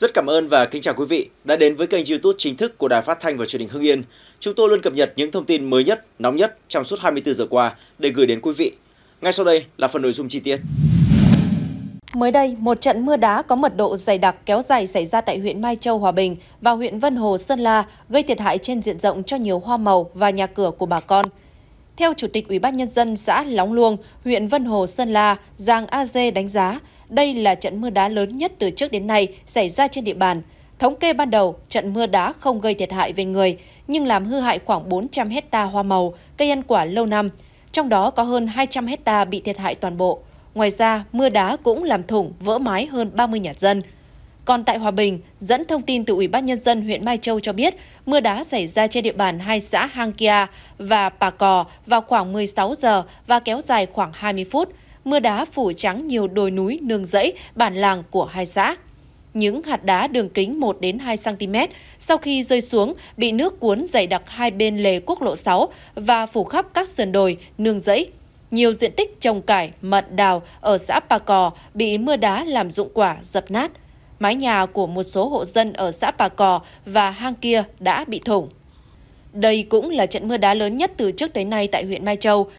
Rất cảm ơn và kính chào quý vị đã đến với kênh YouTube chính thức của Đài Phát thanh và Truyền hình Hưng Yên. Chúng tôi luôn cập nhật những thông tin mới nhất, nóng nhất trong suốt 24 giờ qua để gửi đến quý vị. Ngay sau đây là phần nội dung chi tiết. Mới đây, một trận mưa đá có mật độ dày đặc kéo dài xảy ra tại huyện Mai Châu, Hòa Bình và huyện Vân Hồ, Sơn La gây thiệt hại trên diện rộng cho nhiều hoa màu và nhà cửa của bà con. Theo Chủ tịch Ủy ban Nhân dân xã Lóng Luông, huyện Vân Hồ, Sơn La, Giang A Dê đánh giá, đây là trận mưa đá lớn nhất từ trước đến nay xảy ra trên địa bàn. Thống kê ban đầu, trận mưa đá không gây thiệt hại về người, nhưng làm hư hại khoảng 400 hecta hoa màu, cây ăn quả lâu năm. Trong đó có hơn 200 hecta bị thiệt hại toàn bộ. Ngoài ra, mưa đá cũng làm thủng, vỡ mái hơn 30 nhà dân. Còn tại Hòa Bình, dẫn thông tin từ Ủy ban Nhân dân huyện Mai Châu cho biết, mưa đá xảy ra trên địa bàn hai xã Hang Kia và Pà Cò vào khoảng 16 giờ và kéo dài khoảng 20 phút. Mưa đá phủ trắng nhiều đồi núi, nương rẫy, bản làng của hai xã. Những hạt đá đường kính 1 đến 2 cm sau khi rơi xuống bị nước cuốn dày đặc hai bên lề quốc lộ 6 và phủ khắp các sườn đồi, nương rẫy. Nhiều diện tích trồng cải, mận đào ở xã Pà Cò bị mưa đá làm dụng quả dập nát mái nhà của một số hộ dân ở xã Bà Cò và hang kia đã bị thủng. Đây cũng là trận mưa đá lớn nhất từ trước tới nay tại huyện Mai Châu.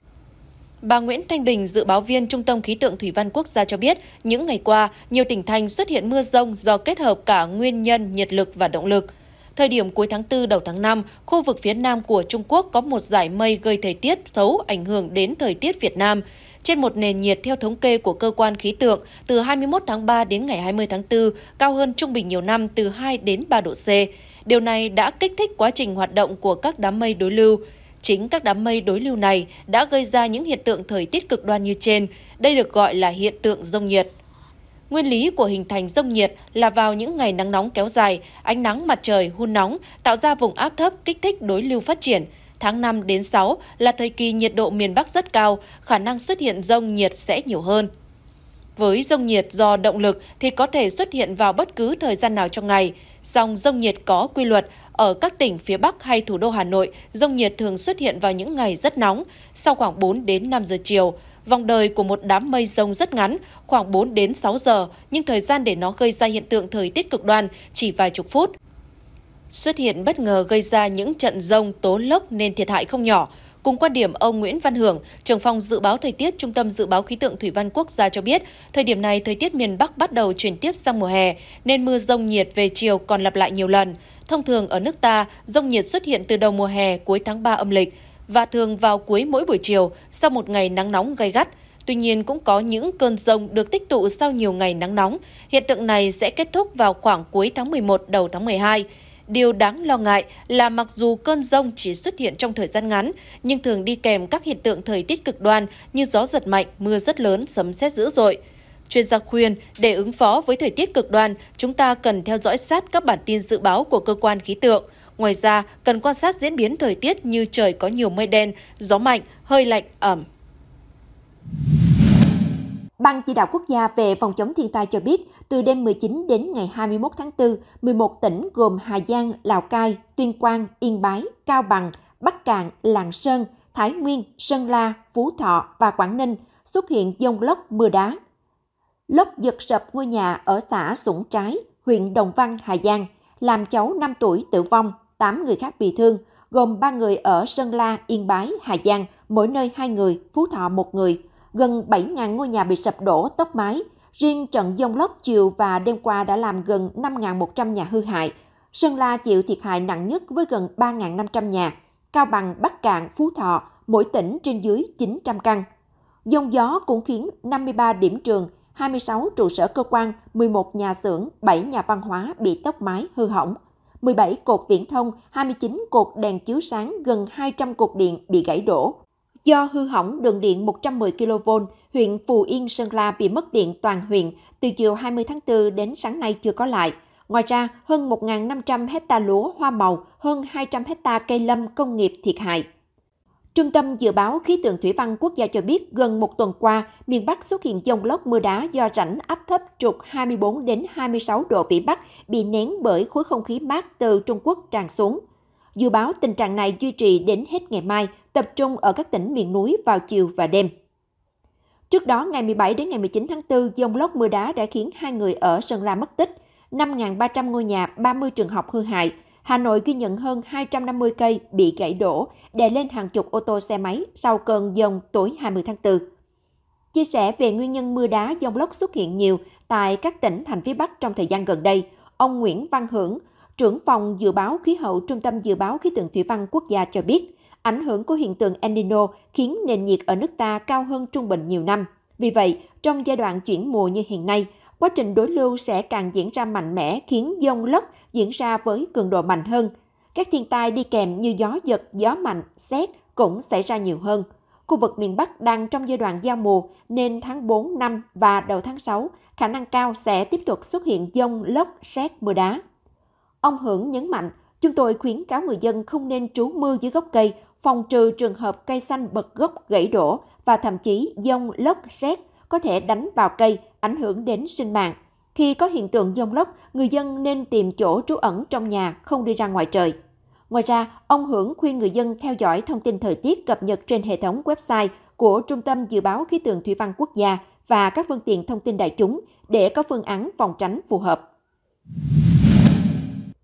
Bà Nguyễn Thanh Bình, dự báo viên Trung tâm Khí tượng Thủy văn Quốc gia cho biết, những ngày qua, nhiều tỉnh thành xuất hiện mưa rông do kết hợp cả nguyên nhân nhiệt lực và động lực. Thời điểm cuối tháng 4 đầu tháng 5, khu vực phía nam của Trung Quốc có một giải mây gây thời tiết xấu ảnh hưởng đến thời tiết Việt Nam. Trên một nền nhiệt theo thống kê của cơ quan khí tượng, từ 21 tháng 3 đến ngày 20 tháng 4, cao hơn trung bình nhiều năm từ 2 đến 3 độ C. Điều này đã kích thích quá trình hoạt động của các đám mây đối lưu. Chính các đám mây đối lưu này đã gây ra những hiện tượng thời tiết cực đoan như trên. Đây được gọi là hiện tượng rông nhiệt. Nguyên lý của hình thành rông nhiệt là vào những ngày nắng nóng kéo dài, ánh nắng mặt trời hun nóng tạo ra vùng áp thấp kích thích đối lưu phát triển – tháng 5 đến 6 là thời kỳ nhiệt độ miền Bắc rất cao, khả năng xuất hiện rông nhiệt sẽ nhiều hơn. Với rông nhiệt do động lực thì có thể xuất hiện vào bất cứ thời gian nào trong ngày. Song rông nhiệt có quy luật, ở các tỉnh phía Bắc hay thủ đô Hà Nội, rông nhiệt thường xuất hiện vào những ngày rất nóng, sau khoảng 4 đến 5 giờ chiều. Vòng đời của một đám mây rông rất ngắn, khoảng 4 đến 6 giờ, nhưng thời gian để nó gây ra hiện tượng thời tiết cực đoan chỉ vài chục phút xuất hiện bất ngờ gây ra những trận rông tố lốc nên thiệt hại không nhỏ. Cùng quan điểm ông Nguyễn Văn Hưởng, trưởng phòng dự báo thời tiết Trung tâm Dự báo Khí tượng Thủy văn Quốc gia cho biết, thời điểm này thời tiết miền Bắc bắt đầu chuyển tiếp sang mùa hè, nên mưa rông nhiệt về chiều còn lặp lại nhiều lần. Thông thường ở nước ta, rông nhiệt xuất hiện từ đầu mùa hè cuối tháng 3 âm lịch và thường vào cuối mỗi buổi chiều sau một ngày nắng nóng gay gắt. Tuy nhiên cũng có những cơn rông được tích tụ sau nhiều ngày nắng nóng. Hiện tượng này sẽ kết thúc vào khoảng cuối tháng 11 đầu tháng 12. Điều đáng lo ngại là mặc dù cơn rông chỉ xuất hiện trong thời gian ngắn, nhưng thường đi kèm các hiện tượng thời tiết cực đoan như gió giật mạnh, mưa rất lớn, sấm sét dữ dội. Chuyên gia khuyên, để ứng phó với thời tiết cực đoan, chúng ta cần theo dõi sát các bản tin dự báo của cơ quan khí tượng. Ngoài ra, cần quan sát diễn biến thời tiết như trời có nhiều mây đen, gió mạnh, hơi lạnh, ẩm. Ban chỉ đạo quốc gia về phòng chống thiên tai cho biết, từ đêm 19 đến ngày 21 tháng 4, 11 tỉnh gồm Hà Giang, Lào Cai, Tuyên Quang, Yên Bái, Cao Bằng, Bắc Cạn, Lạng Sơn, Thái Nguyên, Sơn La, Phú Thọ và Quảng Ninh xuất hiện dông lốc mưa đá. Lốc giật sập ngôi nhà ở xã Sủng Trái, huyện Đồng Văn, Hà Giang, làm cháu 5 tuổi tử vong, 8 người khác bị thương, gồm 3 người ở Sơn La, Yên Bái, Hà Giang, mỗi nơi 2 người, Phú Thọ 1 người – gần 7.000 ngôi nhà bị sập đổ, tốc mái. Riêng trận dông lốc chiều và đêm qua đã làm gần 5.100 nhà hư hại. Sơn La chịu thiệt hại nặng nhất với gần 3.500 nhà. Cao Bằng, Bắc Cạn, Phú Thọ, mỗi tỉnh trên dưới 900 căn. Dông gió cũng khiến 53 điểm trường, 26 trụ sở cơ quan, 11 nhà xưởng, 7 nhà văn hóa bị tốc mái hư hỏng. 17 cột viễn thông, 29 cột đèn chiếu sáng, gần 200 cột điện bị gãy đổ. Do hư hỏng đường điện 110 kV, huyện Phù Yên, Sơn La bị mất điện toàn huyện từ chiều 20 tháng 4 đến sáng nay chưa có lại. Ngoài ra, hơn 1.500 hecta lúa hoa màu, hơn 200 hecta cây lâm công nghiệp thiệt hại. Trung tâm Dự báo Khí tượng Thủy văn Quốc gia cho biết gần một tuần qua, miền Bắc xuất hiện dông lốc mưa đá do rãnh áp thấp trục 24 đến 26 độ Vĩ Bắc bị nén bởi khối không khí mát từ Trung Quốc tràn xuống. Dự báo tình trạng này duy trì đến hết ngày mai, tập trung ở các tỉnh miền núi vào chiều và đêm. Trước đó, ngày 17 đến ngày 19 tháng 4, dông lốc mưa đá đã khiến hai người ở Sơn La mất tích, 5.300 ngôi nhà, 30 trường học hư hại. Hà Nội ghi nhận hơn 250 cây bị gãy đổ, đè lên hàng chục ô tô xe máy sau cơn dông tối 20 tháng 4. Chia sẻ về nguyên nhân mưa đá dông lốc xuất hiện nhiều tại các tỉnh thành phía Bắc trong thời gian gần đây, ông Nguyễn Văn Hưởng, trưởng phòng dự báo khí hậu Trung tâm Dự báo Khí tượng Thủy văn Quốc gia cho biết, ảnh hưởng của hiện tượng El Nino khiến nền nhiệt ở nước ta cao hơn trung bình nhiều năm. Vì vậy, trong giai đoạn chuyển mùa như hiện nay, quá trình đối lưu sẽ càng diễn ra mạnh mẽ khiến dông lốc diễn ra với cường độ mạnh hơn. Các thiên tai đi kèm như gió giật, gió mạnh, xét cũng xảy ra nhiều hơn. Khu vực miền Bắc đang trong giai đoạn giao mùa nên tháng 4, năm và đầu tháng 6 khả năng cao sẽ tiếp tục xuất hiện dông, lốc, xét, mưa đá. Ông Hưởng nhấn mạnh, chúng tôi khuyến cáo người dân không nên trú mưa dưới gốc cây, phòng trừ trường hợp cây xanh bật gốc gãy đổ và thậm chí dông lốc xét có thể đánh vào cây, ảnh hưởng đến sinh mạng. Khi có hiện tượng dông lốc, người dân nên tìm chỗ trú ẩn trong nhà, không đi ra ngoài trời. Ngoài ra, ông Hưởng khuyên người dân theo dõi thông tin thời tiết cập nhật trên hệ thống website của Trung tâm Dự báo Khí tượng Thủy văn Quốc gia và các phương tiện thông tin đại chúng để có phương án phòng tránh phù hợp.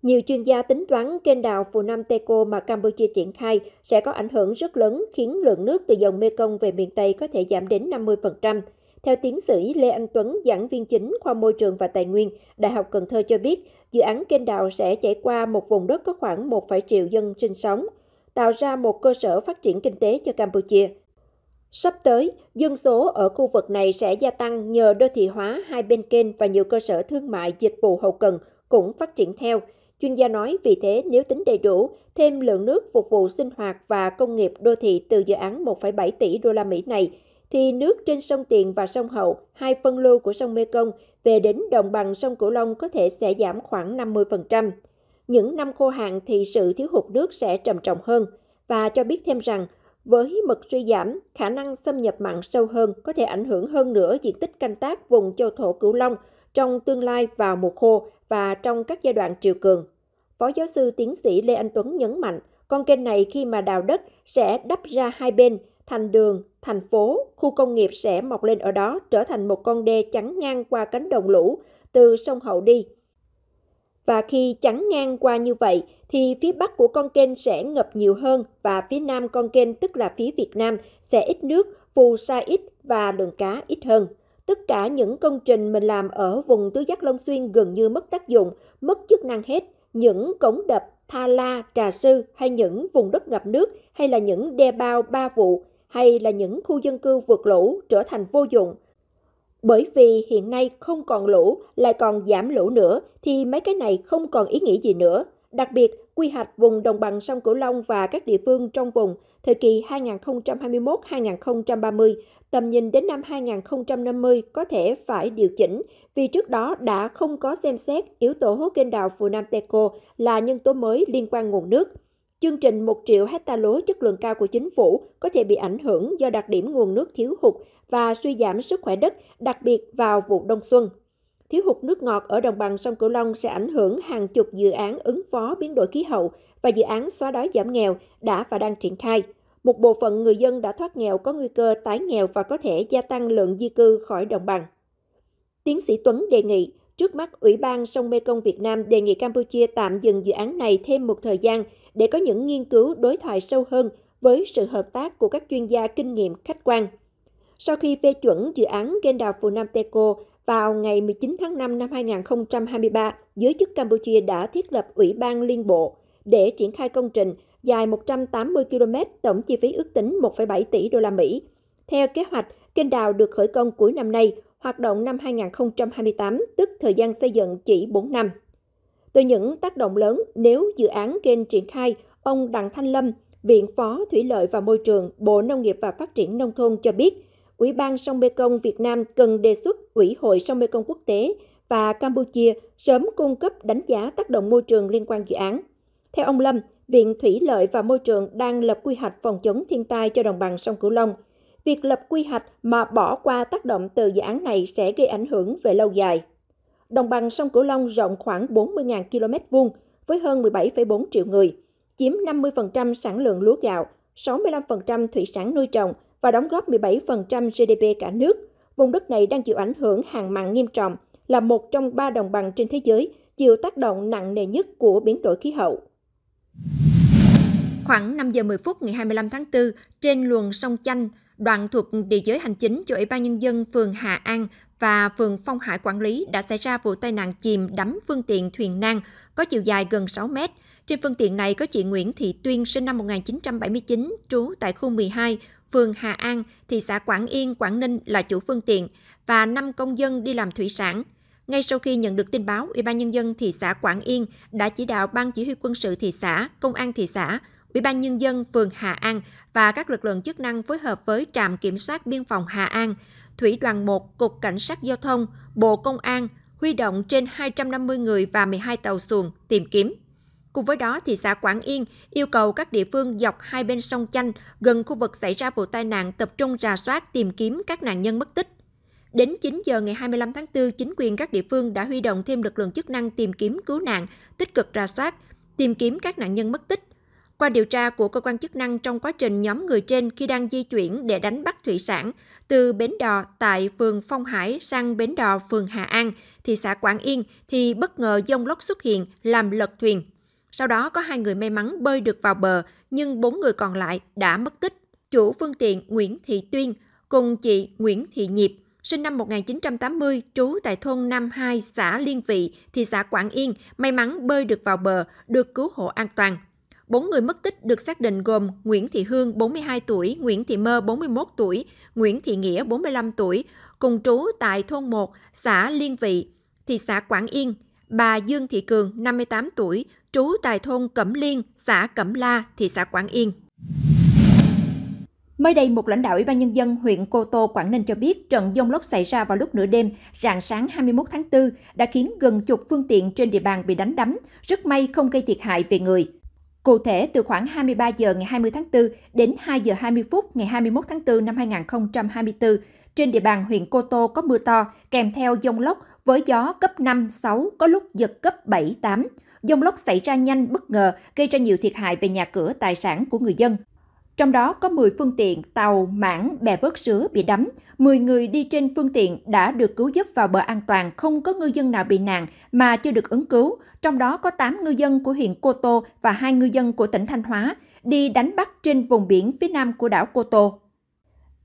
Nhiều chuyên gia tính toán kênh đào Phù Nam Teco mà Campuchia triển khai sẽ có ảnh hưởng rất lớn khiến lượng nước từ dòng Mekong về miền Tây có thể giảm đến 50%. Theo tiến sĩ Lê Anh Tuấn, giảng viên chính khoa môi trường và tài nguyên, Đại học Cần Thơ cho biết, dự án kênh đào sẽ chảy qua một vùng đất có khoảng 1, triệu dân sinh sống, tạo ra một cơ sở phát triển kinh tế cho Campuchia. Sắp tới, dân số ở khu vực này sẽ gia tăng nhờ đô thị hóa hai bên kênh và nhiều cơ sở thương mại dịch vụ hậu cần cũng phát triển theo – Chuyên gia nói vì thế nếu tính đầy đủ, thêm lượng nước phục vụ sinh hoạt và công nghiệp đô thị từ dự án 1,7 tỷ đô la Mỹ này, thì nước trên sông Tiền và sông Hậu, hai phân lưu của sông Mekong, về đến đồng bằng sông Cửu Long có thể sẽ giảm khoảng 50%. Những năm khô hạn thì sự thiếu hụt nước sẽ trầm trọng hơn, và cho biết thêm rằng với mực suy giảm, khả năng xâm nhập mặn sâu hơn có thể ảnh hưởng hơn nữa diện tích canh tác vùng châu thổ Cửu Long, trong tương lai vào mùa khô và trong các giai đoạn triều cường. Phó giáo sư tiến sĩ Lê Anh Tuấn nhấn mạnh, con kênh này khi mà đào đất sẽ đắp ra hai bên, thành đường, thành phố, khu công nghiệp sẽ mọc lên ở đó trở thành một con đê chắn ngang qua cánh đồng lũ từ sông Hậu đi. Và khi chắn ngang qua như vậy thì phía bắc của con kênh sẽ ngập nhiều hơn và phía nam con kênh tức là phía Việt Nam sẽ ít nước, phù sa ít và lượng cá ít hơn. Tất cả những công trình mình làm ở vùng tứ giác Long Xuyên gần như mất tác dụng, mất chức năng hết. Những cống đập, tha la, trà sư hay những vùng đất ngập nước hay là những đe bao ba vụ hay là những khu dân cư vượt lũ trở thành vô dụng. Bởi vì hiện nay không còn lũ, lại còn giảm lũ nữa thì mấy cái này không còn ý nghĩa gì nữa. Đặc biệt, quy hoạch vùng đồng bằng sông Cửu Long và các địa phương trong vùng thời kỳ 2021-2030, tầm nhìn đến năm 2050 có thể phải điều chỉnh vì trước đó đã không có xem xét yếu tố kênh đào Phù Nam Teco là nhân tố mới liên quan nguồn nước. Chương trình 1 triệu hecta lúa chất lượng cao của chính phủ có thể bị ảnh hưởng do đặc điểm nguồn nước thiếu hụt và suy giảm sức khỏe đất, đặc biệt vào vụ đông xuân thiếu hụt nước ngọt ở đồng bằng sông Cửu Long sẽ ảnh hưởng hàng chục dự án ứng phó biến đổi khí hậu và dự án xóa đói giảm nghèo đã và đang triển khai. Một bộ phận người dân đã thoát nghèo có nguy cơ tái nghèo và có thể gia tăng lượng di cư khỏi đồng bằng. Tiến sĩ Tuấn đề nghị, trước mắt Ủy ban sông Mekong Việt Nam đề nghị Campuchia tạm dừng dự án này thêm một thời gian để có những nghiên cứu đối thoại sâu hơn với sự hợp tác của các chuyên gia kinh nghiệm khách quan. Sau khi phê chuẩn dự án kênh đào Phù Nam Teco vào ngày 19 tháng 5 năm 2023, giới chức Campuchia đã thiết lập Ủy ban Liên Bộ để triển khai công trình dài 180 km, tổng chi phí ước tính 1,7 tỷ đô la Mỹ. Theo kế hoạch, kênh đào được khởi công cuối năm nay, hoạt động năm 2028, tức thời gian xây dựng chỉ 4 năm. Từ những tác động lớn, nếu dự án kênh triển khai, ông Đặng Thanh Lâm, Viện Phó Thủy lợi và Môi trường, Bộ Nông nghiệp và Phát triển Nông thôn cho biết – Ủy ban sông Mekong Việt Nam cần đề xuất Ủy hội sông Mekong quốc tế và Campuchia sớm cung cấp đánh giá tác động môi trường liên quan dự án. Theo ông Lâm, Viện Thủy lợi và Môi trường đang lập quy hoạch phòng chống thiên tai cho đồng bằng sông Cửu Long. Việc lập quy hoạch mà bỏ qua tác động từ dự án này sẽ gây ảnh hưởng về lâu dài. Đồng bằng sông Cửu Long rộng khoảng 40.000 km vuông với hơn 17,4 triệu người, chiếm 50% sản lượng lúa gạo, 65% thủy sản nuôi trồng và đóng góp 17% GDP cả nước. Vùng đất này đang chịu ảnh hưởng hàng mặn nghiêm trọng, là một trong ba đồng bằng trên thế giới chịu tác động nặng nề nhất của biến đổi khí hậu. Khoảng 5 giờ 10 phút ngày 25 tháng 4, trên luồng sông Chanh, đoạn thuộc địa giới hành chính cho Ủy ban Nhân dân phường Hà An và phường Phong Hải quản lý đã xảy ra vụ tai nạn chìm đắm phương tiện thuyền nan có chiều dài gần 6 mét. Trên phương tiện này có chị Nguyễn Thị Tuyên sinh năm 1979, trú tại khu 12, phường Hà An, thị xã Quảng Yên, Quảng Ninh là chủ phương tiện và 5 công dân đi làm thủy sản. Ngay sau khi nhận được tin báo, Ủy ban nhân dân thị xã Quảng Yên đã chỉ đạo ban chỉ huy quân sự thị xã, công an thị xã, Ủy ban nhân dân phường Hà An và các lực lượng chức năng phối hợp với trạm kiểm soát biên phòng Hà An, thủy đoàn 1, cục cảnh sát giao thông, Bộ Công an huy động trên 250 người và 12 tàu xuồng tìm kiếm. Cùng với đó, thị xã Quảng Yên yêu cầu các địa phương dọc hai bên sông Chanh gần khu vực xảy ra vụ tai nạn tập trung rà soát tìm kiếm các nạn nhân mất tích. Đến 9 giờ ngày 25 tháng 4, chính quyền các địa phương đã huy động thêm lực lượng chức năng tìm kiếm cứu nạn, tích cực rà soát, tìm kiếm các nạn nhân mất tích. Qua điều tra của cơ quan chức năng trong quá trình nhóm người trên khi đang di chuyển để đánh bắt thủy sản từ bến đò tại phường Phong Hải sang bến đò phường Hà An, thị xã Quảng Yên thì bất ngờ dông lốc xuất hiện làm lật thuyền. Sau đó có hai người may mắn bơi được vào bờ, nhưng bốn người còn lại đã mất tích. Chủ phương tiện Nguyễn Thị Tuyên cùng chị Nguyễn Thị Nhịp, sinh năm 1980, trú tại thôn Nam 2, xã Liên Vị, thị xã Quảng Yên, may mắn bơi được vào bờ, được cứu hộ an toàn. Bốn người mất tích được xác định gồm Nguyễn Thị Hương 42 tuổi, Nguyễn Thị Mơ 41 tuổi, Nguyễn Thị Nghĩa 45 tuổi, cùng trú tại thôn 1, xã Liên Vị, thị xã Quảng Yên, bà Dương Thị Cường 58 tuổi, trú tại thôn Cẩm Liên, xã Cẩm La, thị xã Quảng Yên. Mới đây, một lãnh đạo Ủy ban Nhân dân huyện Cô Tô, Quảng Ninh cho biết trận dông lốc xảy ra vào lúc nửa đêm, rạng sáng 21 tháng 4 đã khiến gần chục phương tiện trên địa bàn bị đánh đắm, rất may không gây thiệt hại về người. Cụ thể, từ khoảng 23 giờ ngày 20 tháng 4 đến 2 giờ 20 phút ngày 21 tháng 4 năm 2024, trên địa bàn huyện Cô Tô có mưa to kèm theo dông lốc với gió cấp 5, 6, có lúc giật cấp 7, 8 Dông lốc xảy ra nhanh, bất ngờ, gây ra nhiều thiệt hại về nhà cửa, tài sản của người dân. Trong đó có 10 phương tiện, tàu, mảng, bè vớt sứa bị đắm. 10 người đi trên phương tiện đã được cứu giúp vào bờ an toàn, không có ngư dân nào bị nạn mà chưa được ứng cứu. Trong đó có 8 ngư dân của huyện Cô Tô và 2 ngư dân của tỉnh Thanh Hóa đi đánh bắt trên vùng biển phía nam của đảo Cô Tô.